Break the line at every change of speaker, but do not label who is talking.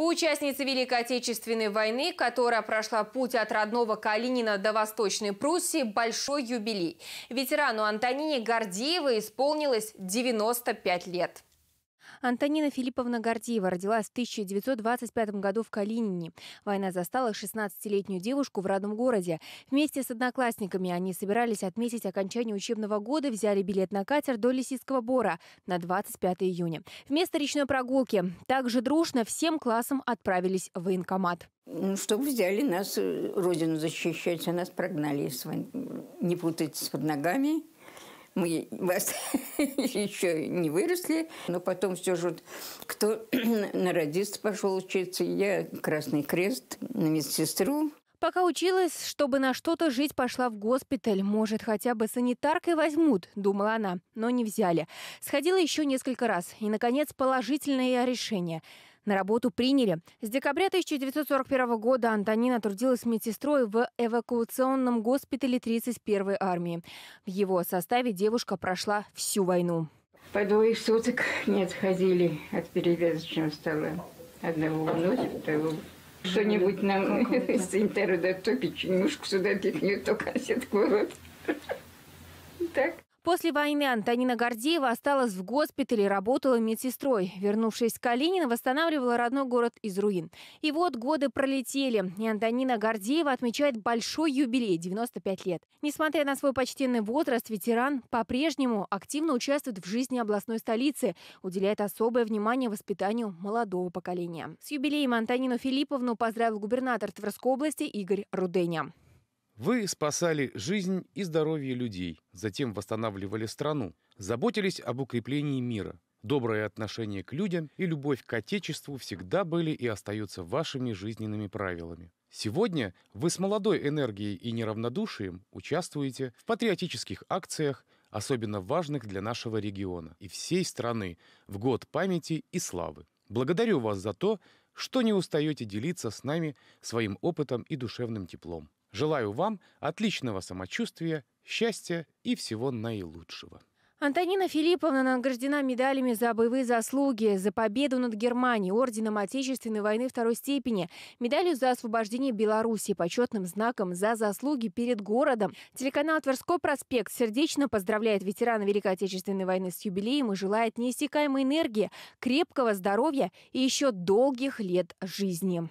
У участницы Великой Отечественной войны, которая прошла путь от родного Калинина до Восточной Пруссии, большой юбилей. Ветерану Антонине Гордеевой исполнилось 95 лет. Антонина Филипповна Гордеева родилась в 1925 году в Калинине. Война застала 16-летнюю девушку в родном городе. Вместе с одноклассниками они собирались отметить окончание учебного года, взяли билет на катер до Лисийского бора на 25 июня. Вместо речной прогулки также дружно всем классам
отправились в военкомат. Ну, чтобы взяли нас, э, родину защищать, а нас прогнали, не путать под ногами – мы еще не выросли, но потом все же вот, кто на радист пошел учиться, я Красный Крест, на медсестру. Пока училась, чтобы на что-то
жить, пошла в госпиталь. Может, хотя бы санитаркой возьмут, думала она, но не взяли. Сходила еще несколько раз. И, наконец, положительное решение – на работу приняли. С декабря 1941 года Антонина трудилась медсестрой в эвакуационном госпитале 31-й армии. В его составе девушка прошла всю войну.
По двое суток не отходили от перевязочного стола. Одного вносит, второго что-нибудь нам с интернета, то печенюшку сюда, пикнет, только конфетку вот,
Так. После войны Антонина Гордеева осталась в госпитале и работала медсестрой. Вернувшись в Калинин, восстанавливала родной город из руин. И вот годы пролетели, и Антонина Гордеева отмечает большой юбилей – 95 лет. Несмотря на свой почтенный возраст, ветеран по-прежнему активно участвует в жизни областной столицы, уделяет особое внимание воспитанию молодого поколения. С юбилеем Антонину Филипповну поздравил губернатор Тверской области Игорь Руденя.
Вы спасали жизнь и здоровье людей, затем восстанавливали страну, заботились об укреплении мира. Доброе отношение к людям и любовь к Отечеству всегда были и остаются вашими жизненными правилами. Сегодня вы с молодой энергией и неравнодушием участвуете в патриотических акциях, особенно важных для нашего региона и всей страны, в год памяти и славы. Благодарю вас за то, что не устаете делиться с нами своим опытом и душевным теплом. Желаю вам отличного самочувствия, счастья и всего наилучшего.
Антонина Филипповна награждена медалями за боевые заслуги, за победу над Германией, орденом Отечественной войны второй степени, медалью за освобождение Беларуси, почетным знаком за заслуги перед городом. Телеканал «Тверской проспект» сердечно поздравляет ветерана Великой Отечественной войны с юбилеем и желает неиссякаемой энергии, крепкого здоровья и еще долгих лет жизни.